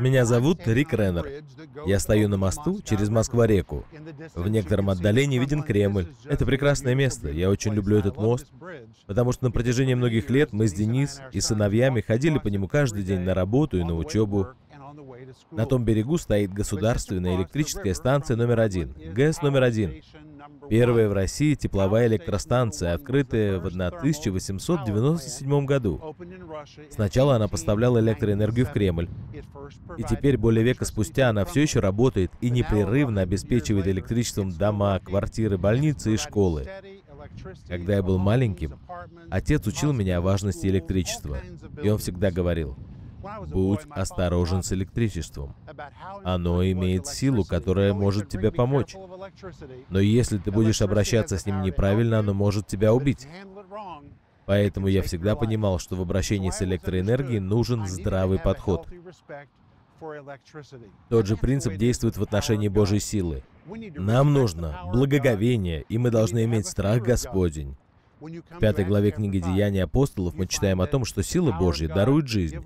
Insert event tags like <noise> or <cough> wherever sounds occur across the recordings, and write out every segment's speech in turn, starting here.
Меня зовут Рик Реннер. Я стою на мосту через Москва-реку. В некотором отдалении виден Кремль. Это прекрасное место. Я очень люблю этот мост, потому что на протяжении многих лет мы с Денис и сыновьями ходили по нему каждый день на работу и на учебу. На том берегу стоит государственная электрическая станция номер один, ГЭС номер один. Первая в России тепловая электростанция, открытая в 1897 году. Сначала она поставляла электроэнергию в Кремль. И теперь, более века спустя, она все еще работает и непрерывно обеспечивает электричеством дома, квартиры, больницы и школы. Когда я был маленьким, отец учил меня о важности электричества. И он всегда говорил, Будь осторожен с электричеством. Оно имеет силу, которая может тебе помочь. Но если ты будешь обращаться с ним неправильно, оно может тебя убить. Поэтому я всегда понимал, что в обращении с электроэнергией нужен здравый подход. Тот же принцип действует в отношении Божьей силы. Нам нужно благоговение, и мы должны иметь страх Господень. В пятой главе книги «Деяния апостолов» мы читаем о том, что сила Божья дарует жизнь.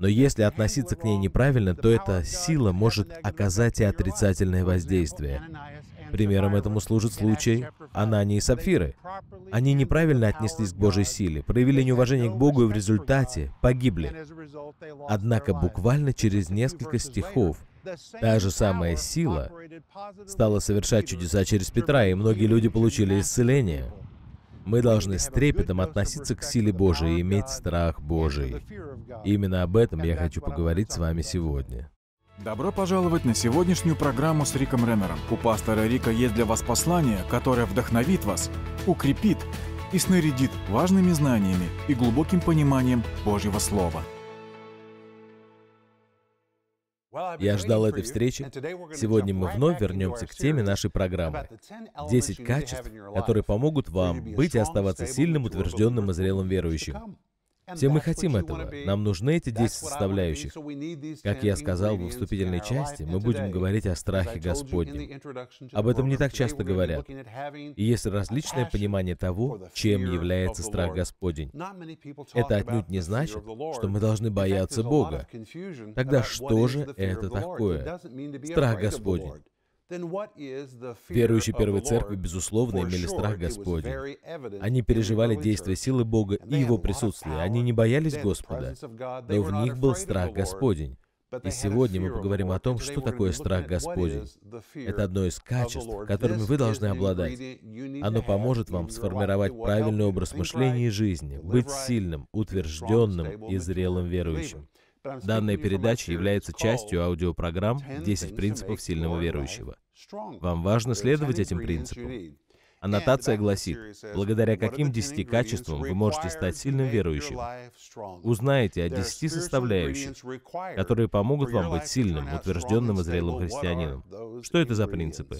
Но если относиться к ней неправильно, то эта сила может оказать и отрицательное воздействие. Примером этому служит случай Анании и Сапфиры. Они неправильно отнеслись к Божьей силе, проявили неуважение к Богу и в результате погибли. Однако буквально через несколько стихов Та же самая сила стала совершать чудеса через Петра, и многие люди получили исцеление. Мы должны с трепетом относиться к силе Божией и иметь страх Божий. Именно об этом я хочу поговорить с вами сегодня. Добро пожаловать на сегодняшнюю программу с Риком Реннером. У пастора Рика есть для вас послание, которое вдохновит вас, укрепит и снарядит важными знаниями и глубоким пониманием Божьего Слова. Я ждал этой встречи. Сегодня мы вновь вернемся к теме нашей программы. 10 качеств, которые помогут вам быть и оставаться сильным, утвержденным и зрелым верующим. Все мы хотим этого. Нам нужны эти 10 составляющих. Как я сказал во вступительной части, мы будем говорить о страхе Господнем. Об этом не так часто говорят. И есть различное понимание того, чем является страх Господень. Это отнюдь не значит, что мы должны бояться Бога. Тогда что же это такое? Страх Господень. Верующие Первой Церкви, безусловно, имели страх Господень. Они переживали действие силы Бога и Его присутствие. Они не боялись Господа, но в них был страх Господень. И сегодня мы поговорим о том, что такое страх Господень. Это одно из качеств, которыми вы должны обладать. Оно поможет вам сформировать правильный образ мышления и жизни, быть сильным, утвержденным и зрелым верующим. Данная передача является частью аудиопрограмм «10 принципов сильного верующего». Вам важно следовать этим принципам. Аннотация гласит, благодаря каким десяти качествам вы можете стать сильным верующим. Узнаете о десяти составляющих, которые помогут вам быть сильным, утвержденным и зрелым христианином. Что это за принципы?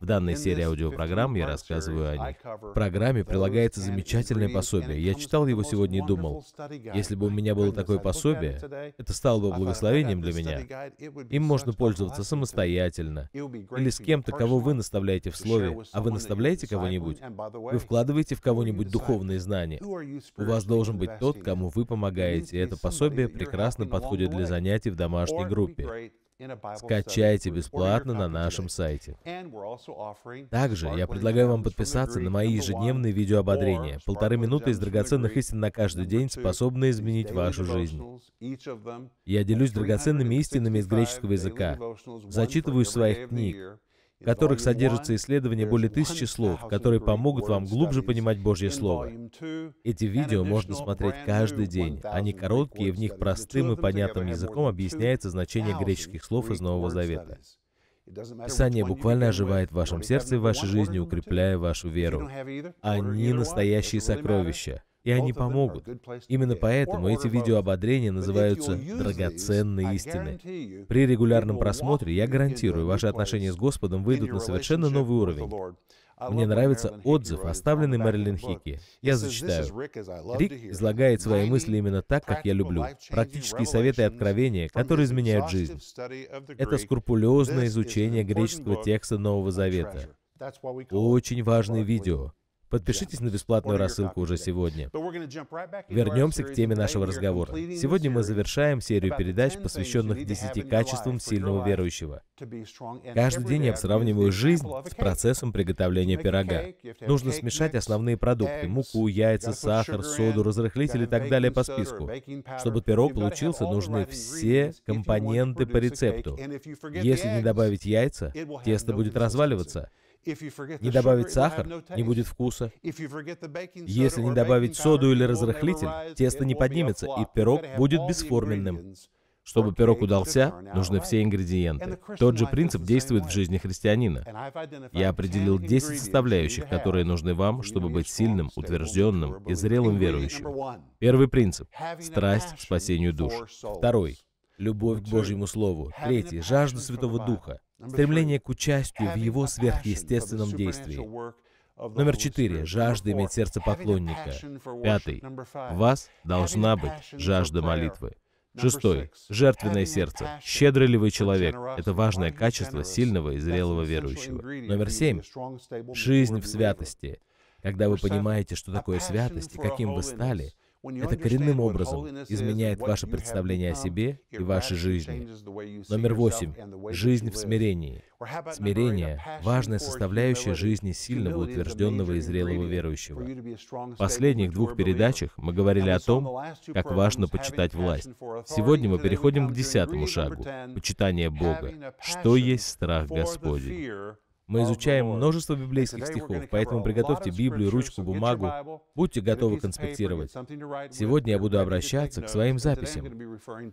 В данной серии аудиопрограмм я рассказываю о них. В программе прилагается замечательное пособие. Я читал его сегодня и думал, если бы у меня было такое пособие, это стало бы благословением для меня. Им можно пользоваться самостоятельно или с кем-то, кого вы наставляете в слове, а вы наставляете кого-нибудь, вы вкладываете в кого-нибудь духовные знания. У вас должен быть тот, кому вы помогаете. это пособие прекрасно подходит для занятий в домашней группе. Скачайте бесплатно на нашем сайте. Также я предлагаю вам подписаться на мои ежедневные видеоободрения. Полторы минуты из драгоценных истин на каждый день, способные изменить вашу жизнь. Я делюсь драгоценными истинами из греческого языка, зачитываю своих книг, в которых содержатся исследования более тысячи слов, которые помогут вам глубже понимать Божье Слово. Эти видео можно смотреть каждый день. Они короткие, и в них простым и понятным языком объясняется значение греческих слов из Нового Завета. Писание буквально оживает в вашем сердце и в вашей жизни, укрепляя вашу веру. Они настоящие сокровища и они помогут. Именно поэтому эти видео ободрения называются «драгоценные истины». При регулярном просмотре, я гарантирую, ваши отношения с Господом выйдут на совершенно новый уровень. Мне нравится отзыв, оставленный Мэрилин Хикки. Я зачитаю. Рик излагает свои мысли именно так, как я люблю. Практические советы и откровения, которые изменяют жизнь. Это скрупулезное изучение греческого текста Нового Завета. Очень важное видео. Подпишитесь на бесплатную рассылку уже сегодня. Вернемся к теме нашего разговора. Сегодня мы завершаем серию передач, посвященных 10 качествам сильного верующего. Каждый день я сравниваю жизнь с процессом приготовления пирога. Нужно смешать основные продукты — муку, яйца, сахар, соду, разрыхлитель и так далее по списку. Чтобы пирог получился, нужны все компоненты по рецепту. Если не добавить яйца, тесто будет разваливаться — не добавить сахар, не будет вкуса. Если не добавить соду или разрыхлитель, тесто не поднимется, и пирог будет бесформенным. Чтобы пирог удался, нужны все ингредиенты. Тот же принцип действует в жизни христианина. Я определил 10 составляющих, которые нужны вам, чтобы быть сильным, утвержденным и зрелым верующим. Первый принцип — страсть к спасению душ. Второй — любовь к Божьему Слову. Третий — жажда Святого Духа стремление к участию в его сверхъестественном действии. Номер четыре. Жажда иметь сердце поклонника. Пятый. В вас должна быть жажда молитвы. Шестой. Жертвенное сердце. Щедрый ли вы человек? Это важное качество сильного и зрелого верующего. Номер семь. Жизнь в святости. Когда вы понимаете, что такое святость и каким вы стали, это коренным образом изменяет ваше представление о себе и вашей жизни. Номер восемь. Жизнь в смирении. Смирение – важная составляющая жизни сильного, утвержденного и зрелого верующего. В последних двух передачах мы говорили о том, как важно почитать власть. Сегодня мы переходим к десятому шагу – почитание Бога. Что есть страх Господень? Мы изучаем множество библейских стихов, поэтому приготовьте Библию, ручку, бумагу. Будьте готовы конспектировать. Сегодня я буду обращаться к своим записям.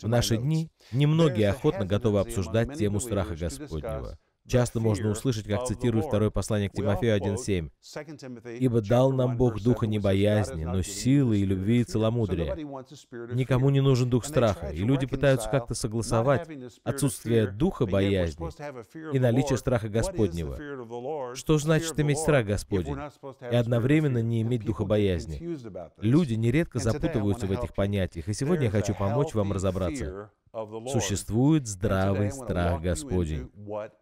В наши дни немногие охотно готовы обсуждать тему страха Господнего. Часто можно услышать, как цитирует второе послание к Тимофею 1.7. «Ибо дал нам Бог духа не боязни, но силы и любви и целомудрия». Никому не нужен дух страха, и люди пытаются как-то согласовать отсутствие духа боязни и наличие страха Господнего. Что значит иметь страх Господень и одновременно не иметь духа боязни? Люди нередко запутываются в этих понятиях, и сегодня я хочу помочь вам разобраться существует здравый страх Господень.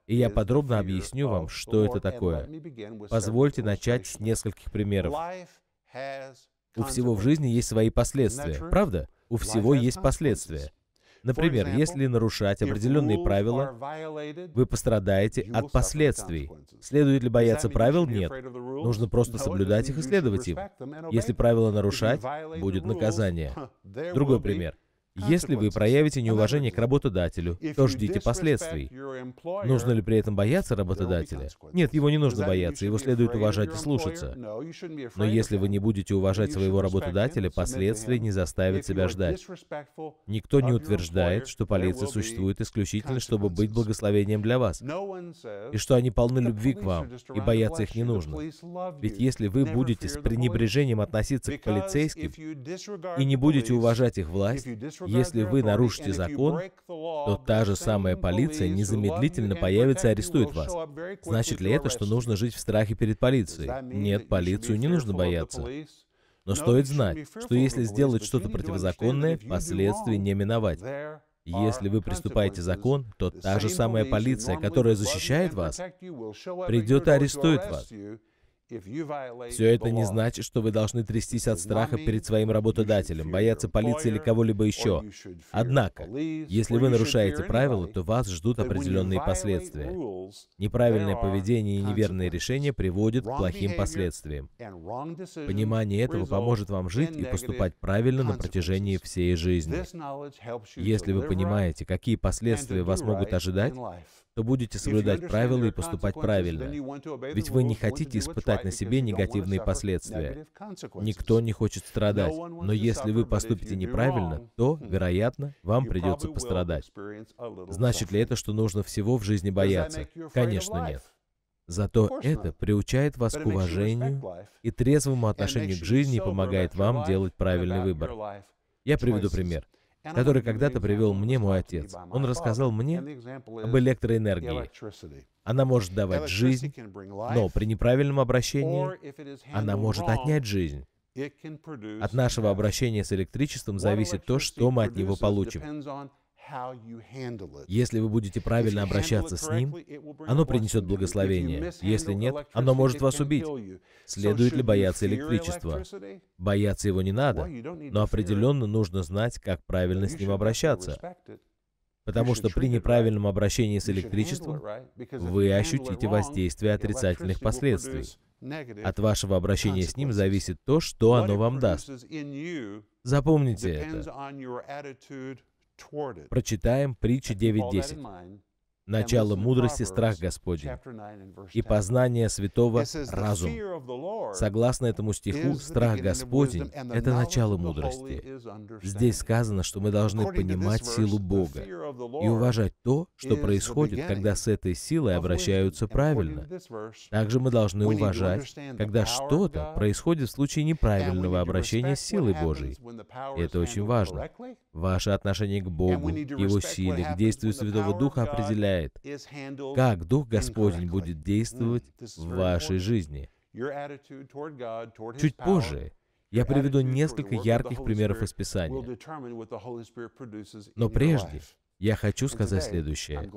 И я подробно объясню вам, что это такое. Позвольте начать с нескольких примеров. У всего в жизни есть свои последствия, правда? У всего есть последствия. Например, если нарушать определенные правила, вы пострадаете от последствий. Следует ли бояться правил? Нет. Нужно просто соблюдать их и следовать им. Если правила нарушать, будет наказание. <laughs> Другой пример. Если вы проявите неуважение к работодателю, то ждите последствий. Нужно ли при этом бояться работодателя? Нет, его не нужно бояться, его следует уважать и слушаться. Но если вы не будете уважать своего работодателя, последствия не заставят себя ждать. Никто не утверждает, что полиция существует исключительно, чтобы быть благословением для вас, и что они полны любви к вам, и бояться их не нужно. Ведь если вы будете с пренебрежением относиться к полицейским и не будете уважать их власть, если вы нарушите закон, то та же самая полиция незамедлительно появится и арестует вас. Значит ли это, что нужно жить в страхе перед полицией? Нет, полицию не нужно бояться. Но стоит знать, что если сделать что-то противозаконное, последствий не миновать. Если вы приступаете закон, то та же самая полиция, которая защищает вас, придет и арестует вас. Все это не значит, что вы должны трястись от страха перед своим работодателем, бояться полиции или кого-либо еще. Однако, если вы нарушаете правила, то вас ждут определенные последствия. Неправильное поведение и неверные решения приводят к плохим последствиям. Понимание этого поможет вам жить и поступать правильно на протяжении всей жизни. Если вы понимаете, какие последствия вас могут ожидать, то будете соблюдать правила и поступать правильно. Ведь вы не хотите испытать на себе негативные последствия. Никто не хочет страдать, но если вы поступите неправильно, то, hmm, вероятно, вам придется пострадать. Значит ли это, что нужно всего в жизни бояться? Конечно, нет. Зато это приучает вас к уважению и трезвому отношению к жизни и помогает вам делать правильный выбор. Я приведу пример который когда-то привел мне мой отец. Он рассказал мне об электроэнергии. Она может давать жизнь, но при неправильном обращении она может отнять жизнь. От нашего обращения с электричеством зависит то, что мы от него получим. Если вы будете правильно обращаться с ним, оно принесет благословение. Если нет, оно может вас убить. Следует ли бояться электричества? Бояться его не надо, но определенно нужно знать, как правильно с ним обращаться. Потому что при неправильном обращении с электричеством вы ощутите воздействие отрицательных последствий. От вашего обращения с ним зависит то, что оно вам даст. Запомните это. Прочитаем притчу 9.10. Начало мудрости – страх Господень и познание святого – разум. Согласно этому стиху, страх Господень – это начало мудрости. Здесь сказано, что мы должны понимать силу Бога и уважать то, что происходит, когда с этой силой обращаются правильно. Также мы должны уважать, когда что-то происходит в случае неправильного обращения с силой Божией. это очень важно. Ваше отношение к Богу, Его силе, к действию Святого Духа определяет определяет, как Дух Господень будет действовать в вашей жизни. Чуть позже я приведу несколько ярких примеров из Писания. Но прежде я хочу сказать следующее.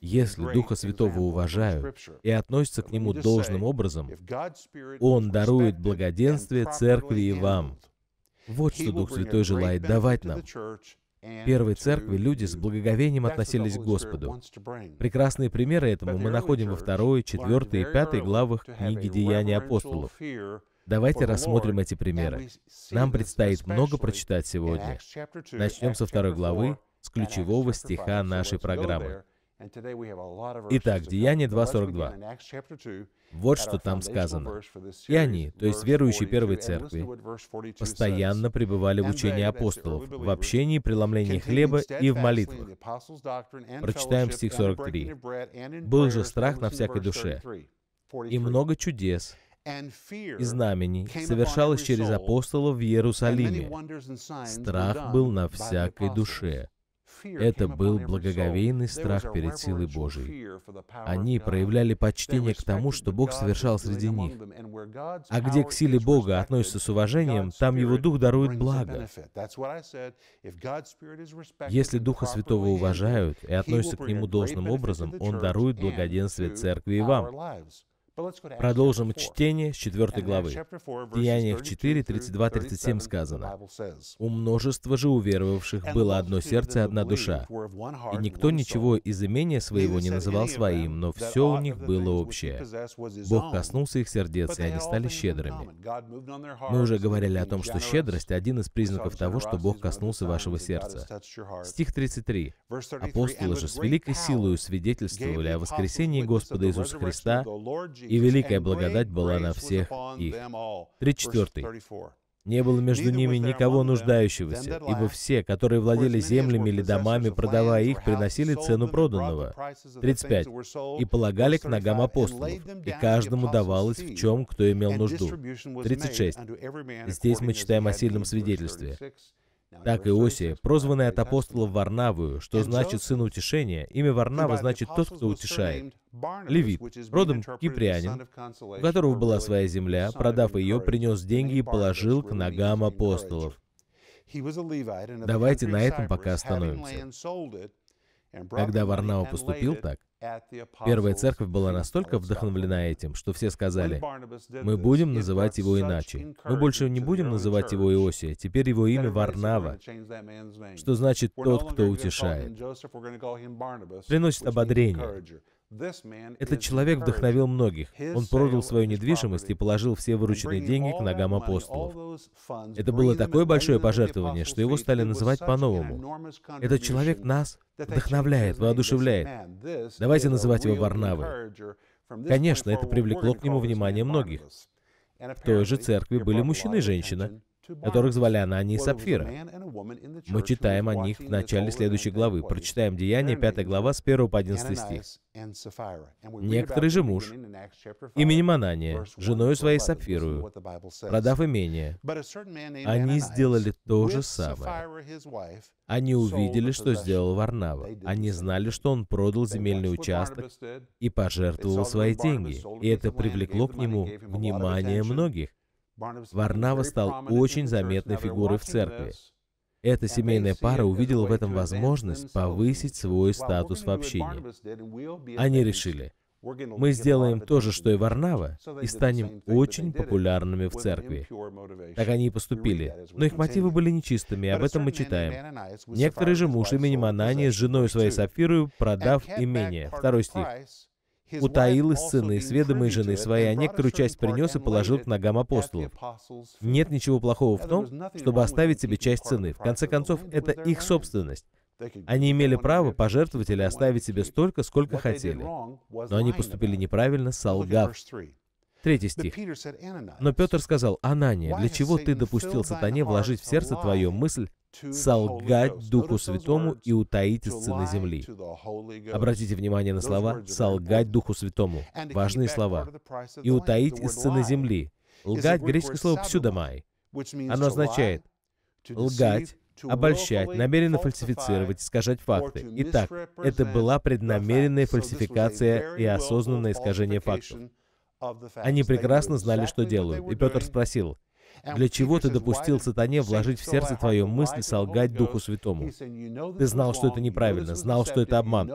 Если Духа Святого уважают и относятся к Нему должным образом, Он дарует благоденствие церкви и вам. Вот что Дух Святой желает давать нам первой церкви люди с благоговением относились к Господу. Прекрасные примеры этому мы находим во второй, четвертой и пятой главах книги «Деяния апостолов». Давайте рассмотрим эти примеры. Нам предстоит много прочитать сегодня. Начнем со второй главы, с ключевого стиха нашей программы. Итак, Деяние 2.42. Вот что там сказано. И они, то есть верующие Первой Церкви, постоянно пребывали в учении апостолов, в общении, преломлении хлеба и в молитвах. Прочитаем стих 43. «Был же страх на всякой душе, и много чудес, и знамений совершалось через апостолов в Иерусалиме. Страх был на всякой душе. Это был благоговейный страх перед силой Божией. Они проявляли почтение к тому, что Бог совершал среди них. А где к силе Бога относятся с уважением, там Его Дух дарует благо. Если Духа Святого уважают и относятся к Нему должным образом, Он дарует благоденствие церкви и вам. Продолжим чтение с 4 главы. В Деяниях 4, 32-37 сказано, «У множества же уверовавших было одно сердце и одна душа, и никто ничего из имения своего не называл своим, но все у них было общее. Бог коснулся их сердец, и они стали щедрыми». Мы уже говорили о том, что щедрость — один из признаков того, что Бог коснулся вашего сердца. Стих 33. «Апостолы же с великой силою свидетельствовали о воскресении Господа Иисуса Христа, и великая благодать была на всех их. 34. Не было между ними никого нуждающегося, ибо все, которые владели землями или домами, продавая их, приносили цену проданного. 35. И полагали к ногам апостолов, и каждому давалось в чем, кто имел нужду. 36. Здесь мы читаем о сильном свидетельстве. Так Иосия, прозванный от апостолов Варнавую, что значит «сын утешения», имя Варнава значит «тот, кто утешает». Левит, родом кипрянин, у которого была своя земля, продав ее, принес деньги и положил к ногам апостолов. Давайте на этом пока остановимся. Когда Варнава поступил так, Первая церковь была настолько вдохновлена этим, что все сказали, мы будем называть его иначе. Мы больше не будем называть его Иосия, теперь его имя Варнава, что значит «тот, кто утешает». Приносит ободрение. Этот человек вдохновил многих. Он продал свою недвижимость и положил все вырученные деньги к ногам апостолов. Это было такое большое пожертвование, что его стали называть по-новому. Этот человек нас вдохновляет, воодушевляет. Давайте называть его Варнавы. Конечно, это привлекло к нему внимание многих. В той же церкви были мужчины и женщина которых звали Анани и Сапфира. Мы читаем о них в начале следующей главы. Прочитаем Деяния, 5 глава, с 1 по 11 стих. «Некоторый же муж, именем Анания, женою своей Сапфирую, продав имение, они сделали то же самое. Они увидели, что сделал Варнава. Они знали, что он продал земельный участок и пожертвовал свои деньги. И это привлекло к нему внимание многих. Варнава стал очень заметной фигурой в церкви. Эта семейная пара увидела в этом возможность повысить свой статус в общении. Они решили, мы сделаем то же, что и Варнава, и станем очень популярными в церкви. Так они и поступили. Но их мотивы были нечистыми, об этом мы читаем. Некоторый же муж именем Анания с женой своей Сапфирою, продав имение. Второй стих утаил из сына и сведомой жены своей, а некоторую часть принес и положил к ногам апостолов. Нет ничего плохого в том, чтобы оставить себе часть сыны. В конце концов, это их собственность. Они имели право пожертвовать или оставить себе столько, сколько хотели. Но они поступили неправильно, солгав. Третий стих. «Но Петр сказал, «Анания, для чего ты допустил сатане вложить в сердце твое мысль солгать Духу Святому и утаить из сына земли. Обратите внимание на слова «солгать Духу Святому». Важные слова. «И утаить из сына земли». Лгать — греческое слово «псюдомай». Оно означает «лгать», обольщать, намеренно фальсифицировать, искажать факты. Итак, это была преднамеренная фальсификация и осознанное искажение фактов. Они прекрасно знали, что делают. И Петр спросил, для чего ты допустил сатане вложить в сердце твое мысль солгать Духу Святому? Ты знал, что это неправильно, знал, что это обман.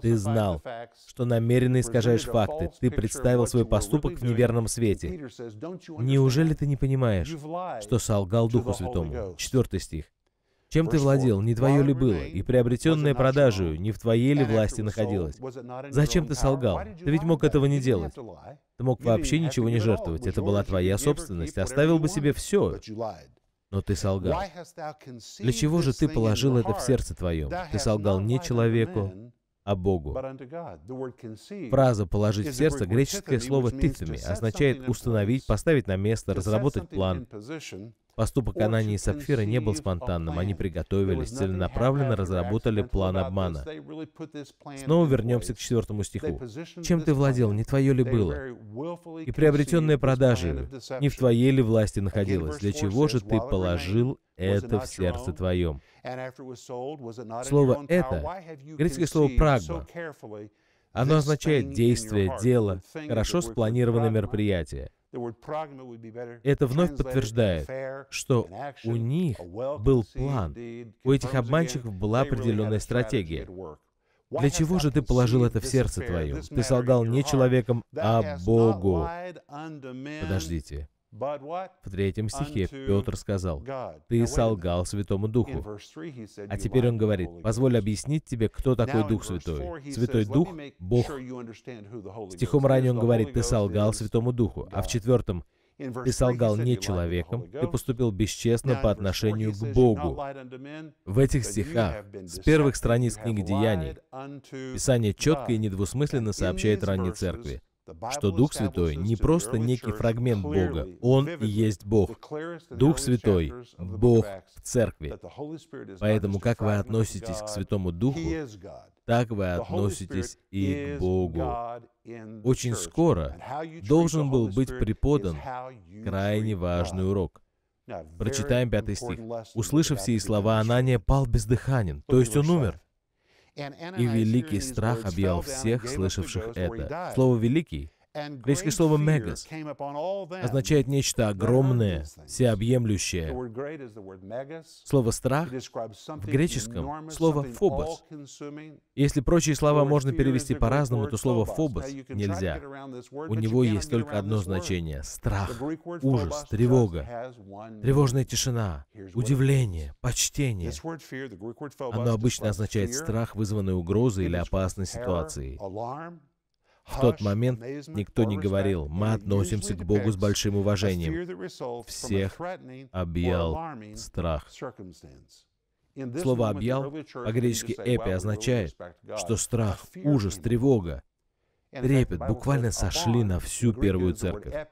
Ты знал, что намеренно искажаешь факты. Ты представил свой поступок в неверном свете. Неужели ты не понимаешь, что солгал Духу Святому? Четвертый стих. Чем ты владел, не твое ли было, и приобретенное продажу, не в твоей ли власти находилось? Зачем ты солгал? Ты ведь мог этого не делать. Ты мог вообще ничего не жертвовать, это была твоя собственность, оставил бы себе все, но ты солгал. Для чего же ты положил это в сердце твоем? Ты солгал не человеку, а Богу. Фраза «положить в сердце» греческое слово «тифами» означает установить, поставить на место, разработать план. Поступок Анании и Сапфира не был спонтанным. Они приготовились, целенаправленно разработали план обмана. Снова вернемся к четвертому стиху. «Чем ты владел, не твое ли было? И приобретенное продажей, не в твоей ли власти находилось? Для чего же ты положил это в сердце твоем?» Слово «это» — греческое слово «прагма», оно означает действие, дело, хорошо спланированное мероприятие. Это вновь подтверждает, что у них был план, у этих обманщиков была определенная стратегия. Для чего же ты положил это в сердце твое? Ты солгал не человеком, а Богу. Подождите. В третьем стихе Петр сказал, «Ты солгал Святому Духу». А теперь он говорит, «Позволь объяснить тебе, кто такой Дух Святой». Святой Дух — Бог. Стихом ранее он говорит, «Ты солгал Святому Духу». А в четвертом, «Ты солгал не человеком, ты поступил бесчестно по отношению к Богу». В этих стихах, с первых страниц книги Деяний, Писание четко и недвусмысленно сообщает ранней церкви – что Дух Святой не просто некий фрагмент Бога, Он и есть Бог. Дух Святой — Бог в церкви. Поэтому как вы относитесь к Святому Духу, так вы относитесь и к Богу. Очень скоро должен был быть преподан крайне важный урок. Прочитаем пятый стих. «Услышав сие слова, Анания пал бездыханен». То есть он умер. И великий страх объял всех, слышавших это. Слово «великий» Греческое слово «мегас» означает нечто огромное, всеобъемлющее. Слово «страх» в греческом — слово «фобос». Если прочие слова можно перевести по-разному, то слово «фобос» нельзя. У него есть только одно значение — страх, ужас, тревога, тревожная тишина, удивление, почтение. Оно обычно означает страх, вызванный угрозой или опасной ситуацией. В тот момент никто не говорил, мы относимся к Богу с большим уважением. Всех объял страх. Слово «объял» по-гречески «эпи» означает, что страх, ужас, тревога, трепет буквально сошли на всю первую церковь.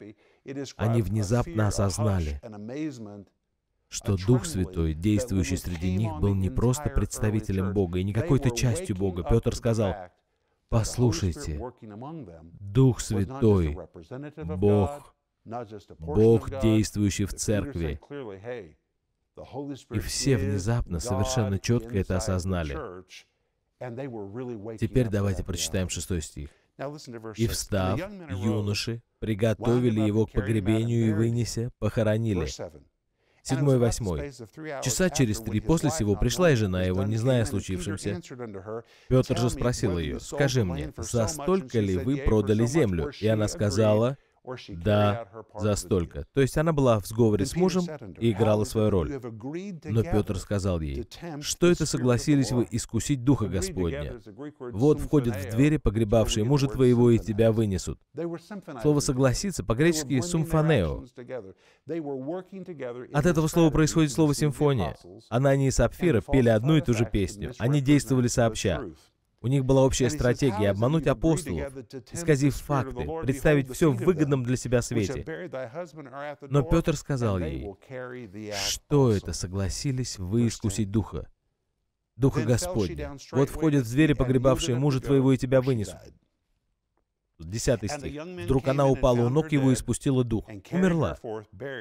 Они внезапно осознали, что Дух Святой, действующий среди них, был не просто представителем Бога и не какой-то частью Бога. Петр сказал, Послушайте, Дух Святой, Бог, Бог, действующий в церкви, и все внезапно, совершенно четко это осознали. Теперь давайте прочитаем шестой стих. «И встав, юноши приготовили его к погребению и вынеся, похоронили». 7 и 8. Часа через три после сего пришла и жена его, не зная о случившемся. Петр же спросил ее, «Скажи мне, за столько ли вы продали землю?» И она сказала, да, за столько. То есть она была в сговоре с мужем и играла свою роль. Но Петр сказал ей, что это согласились вы искусить Духа Господня. Вот входит в двери погребавшие мужа твоего, и тебя вынесут. Слово «согласиться» по-гречески «сумфонео». От этого слова происходит слово «симфония». Она и Сапфира пели одну и ту же песню. Они действовали сообща. У них была общая стратегия — обмануть апостолов, исказив факты, представить все в выгодном для себя свете. Но Петр сказал ей, «Что это согласились вы искусить Духа? Духа Господня. Вот входят звери, погребавшие мужа твоего, и тебя вынесут». Десятый стих. «Вдруг она упала у ног его и спустила дух. Умерла.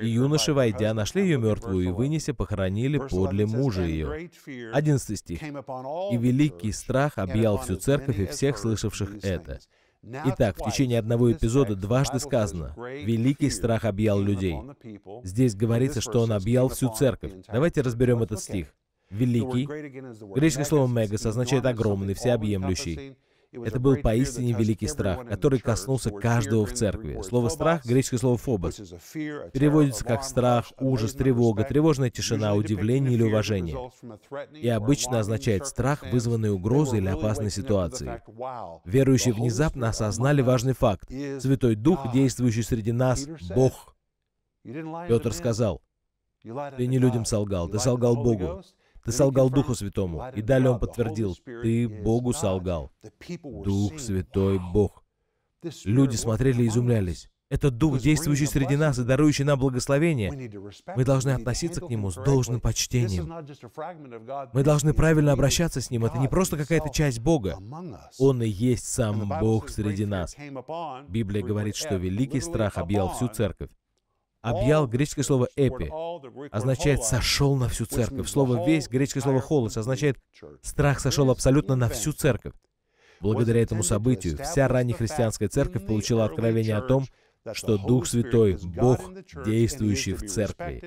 И юноши, войдя, нашли ее мертвую и, вынеся, похоронили подле мужа ее». Одиннадцатый стих. «И великий страх объял всю церковь и всех, слышавших это». Итак, в течение одного эпизода дважды сказано «Великий страх объял людей». Здесь говорится, что он объял всю церковь. Давайте разберем этот стих. «Великий». Греческое слово «мегас» означает «огромный», «всеобъемлющий». Это был поистине великий страх, который коснулся каждого в церкви. Слово «страх» — греческое слово «фобос». Переводится как «страх», «ужас», «тревога», «тревожная тишина», «удивление» или «уважение». И обычно означает страх, вызванный угрозой или опасной ситуацией. Верующие внезапно осознали важный факт. Святой Дух, действующий среди нас, — Бог. Петр сказал, «Ты не людям солгал, ты солгал Богу. Ты солгал Духу Святому. И далее он подтвердил, ты Богу солгал. Дух Святой Бог. Люди смотрели и изумлялись. Это Дух, действующий среди нас и дарующий нам благословение. Мы должны относиться к Нему с должным почтением. Мы должны правильно обращаться с Ним. Это не просто какая-то часть Бога. Он и есть сам Бог среди нас. Библия говорит, что великий страх объял всю церковь объял греческое слово «эпи», означает «сошел на всю церковь». Слово «весь», греческое слово «холос» означает «страх сошел абсолютно на всю церковь». Благодаря этому событию вся раннехристианская церковь получила откровение о том, что Дух Святой — Бог, действующий в церкви,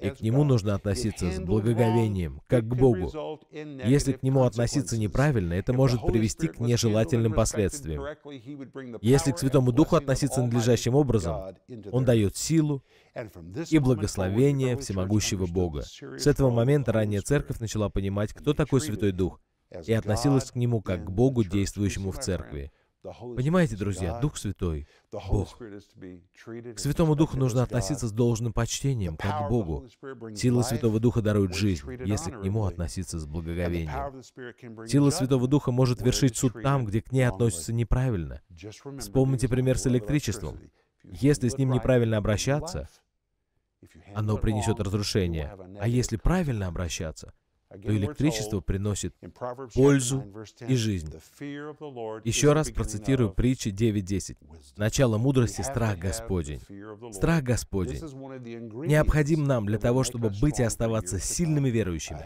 и к Нему нужно относиться с благоговением, как к Богу. Если к Нему относиться неправильно, это может привести к нежелательным последствиям. Если к Святому Духу относиться надлежащим образом, Он дает силу и благословение всемогущего Бога. С этого момента ранняя церковь начала понимать, кто такой Святой Дух, и относилась к Нему как к Богу, действующему в церкви. Понимаете, друзья, Дух Святой, Бог. К Святому Духу нужно относиться с должным почтением, как к Богу. Сила Святого Духа дарует жизнь, если к Нему относиться с благоговением. Сила Святого Духа может вершить суд там, где к ней относятся неправильно. Вспомните пример с электричеством. Если с ним неправильно обращаться, оно принесет разрушение. А если правильно обращаться, то электричество приносит пользу и жизнь. Еще раз процитирую притчи 9.10. Начало мудрости — страх Господень. Страх Господень необходим нам для того, чтобы быть и оставаться сильными верующими.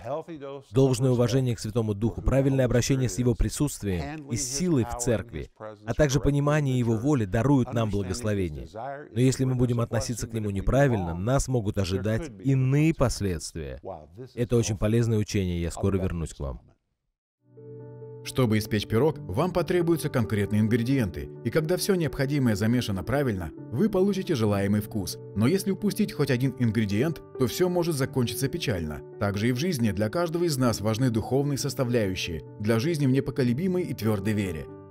Должное уважение к Святому Духу, правильное обращение с Его присутствием и силой в церкви, а также понимание Его воли даруют нам благословение. Но если мы будем относиться к Нему неправильно, нас могут ожидать иные последствия. Это очень полезное учение обучения, я скоро вернусь к вам. Чтобы испечь пирог, вам потребуются конкретные ингредиенты, и когда все необходимое замешано правильно, вы получите желаемый вкус. Но если упустить хоть один ингредиент, то все может закончиться печально. Также и в жизни для каждого из нас важны духовные составляющие, для жизни в непоколебимой и твердой вере.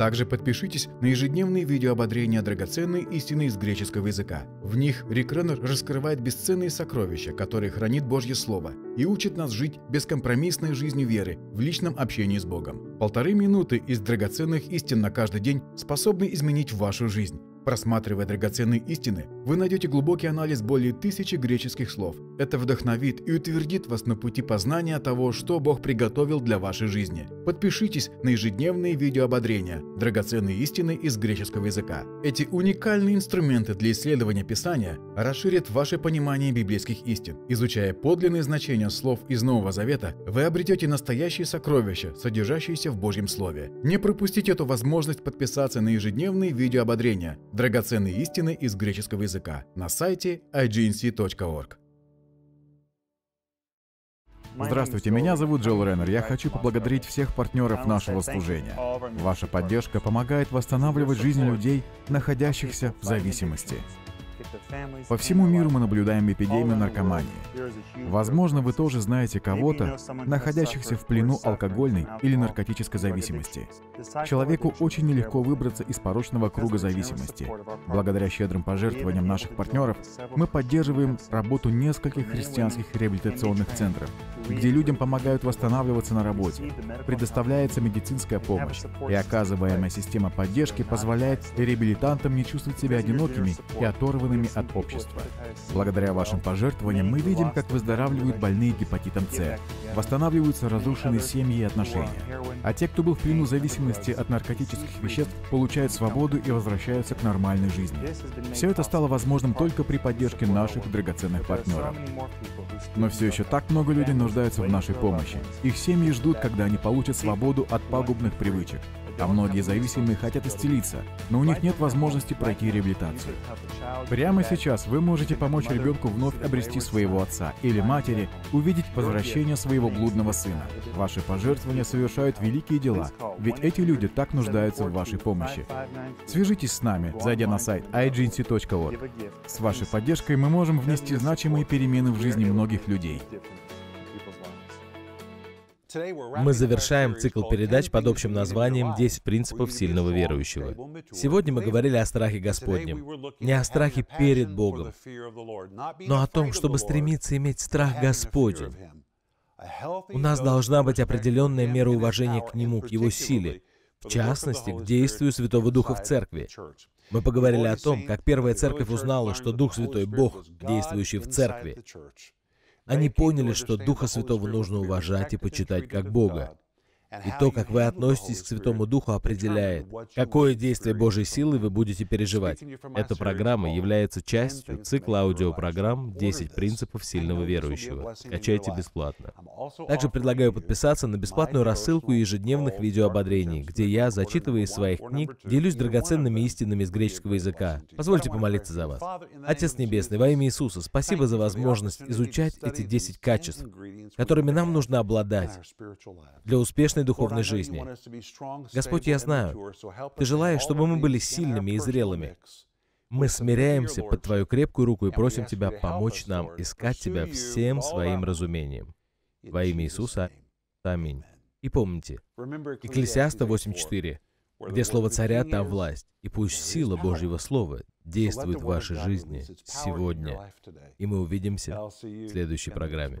Также подпишитесь на ежедневные видеоободрения драгоценной истины из греческого языка. В них Рик Реннер раскрывает бесценные сокровища, которые хранит Божье Слово, и учит нас жить бескомпромиссной жизнью веры в личном общении с Богом. Полторы минуты из драгоценных истин на каждый день способны изменить вашу жизнь. Просматривая драгоценные истины, вы найдете глубокий анализ более тысячи греческих слов. Это вдохновит и утвердит вас на пути познания того, что Бог приготовил для вашей жизни. Подпишитесь на ежедневные видеоободрения «Драгоценные истины из греческого языка». Эти уникальные инструменты для исследования Писания расширят ваше понимание библейских истин. Изучая подлинные значения слов из Нового Завета, вы обретете настоящие сокровища, содержащиеся в Божьем Слове. Не пропустите эту возможность подписаться на ежедневные видеоободрения – Драгоценные истины из греческого языка на сайте agency.org. Здравствуйте, меня зовут Джилл Реннер. Я хочу поблагодарить всех партнеров нашего служения. Ваша поддержка помогает восстанавливать жизнь людей, находящихся в зависимости. По всему миру мы наблюдаем эпидемию наркомании. Возможно, вы тоже знаете кого-то, находящихся в плену алкогольной или наркотической зависимости. Человеку очень нелегко выбраться из порочного круга зависимости. Благодаря щедрым пожертвованиям наших партнеров мы поддерживаем работу нескольких христианских реабилитационных центров, где людям помогают восстанавливаться на работе, предоставляется медицинская помощь, и оказываемая система поддержки позволяет реабилитантам не чувствовать себя одинокими и оторванными изолированными от общества. Благодаря вашим пожертвованиям мы видим, как выздоравливают больные гепатитом С, восстанавливаются разрушенные семьи и отношения. А те, кто был в плену зависимости от наркотических веществ, получают свободу и возвращаются к нормальной жизни. Все это стало возможным только при поддержке наших драгоценных партнеров. Но все еще так много людей нуждаются в нашей помощи. Их семьи ждут, когда они получат свободу от пагубных привычек а многие зависимые хотят исцелиться, но у них нет возможности пройти реабилитацию. Прямо сейчас вы можете помочь ребенку вновь обрести своего отца или матери, увидеть возвращение своего блудного сына. Ваши пожертвования совершают великие дела, ведь эти люди так нуждаются в вашей помощи. Свяжитесь с нами, зайдя на сайт ignc.org. С вашей поддержкой мы можем внести значимые перемены в жизни многих людей. Мы завершаем цикл передач под общим названием «10 принципов сильного верующего». Сегодня мы говорили о страхе Господнем. Не о страхе перед Богом, но о том, чтобы стремиться иметь страх Господень. У нас должна быть определенная мера уважения к Нему, к Его силе, в частности, к действию Святого Духа в Церкви. Мы поговорили о том, как Первая Церковь узнала, что Дух Святой — Бог, действующий в Церкви. Они поняли, что Духа Святого нужно уважать и почитать как Бога. И то, как вы относитесь к Святому Духу, определяет, какое действие Божьей силы вы будете переживать. Эта программа является частью цикла аудиопрограмм «10 принципов сильного верующего». Качайте бесплатно. Также предлагаю подписаться на бесплатную рассылку ежедневных видеоободрений, где я, зачитывая из своих книг, делюсь драгоценными истинами из греческого языка. Позвольте помолиться за вас. Отец Небесный, во имя Иисуса, спасибо за возможность изучать эти 10 качеств, которыми нам нужно обладать для успешной честной духовной жизни. Господь, я знаю, Ты желаешь, чтобы мы были сильными и зрелыми. Мы смиряемся под Твою крепкую руку и просим Тебя помочь нам искать Тебя всем своим разумением. Во имя Иисуса. Аминь. И помните, Экклесиаста 8.4, где слово царя, там власть, и пусть сила Божьего Слова действует в вашей жизни сегодня. И мы увидимся в следующей программе.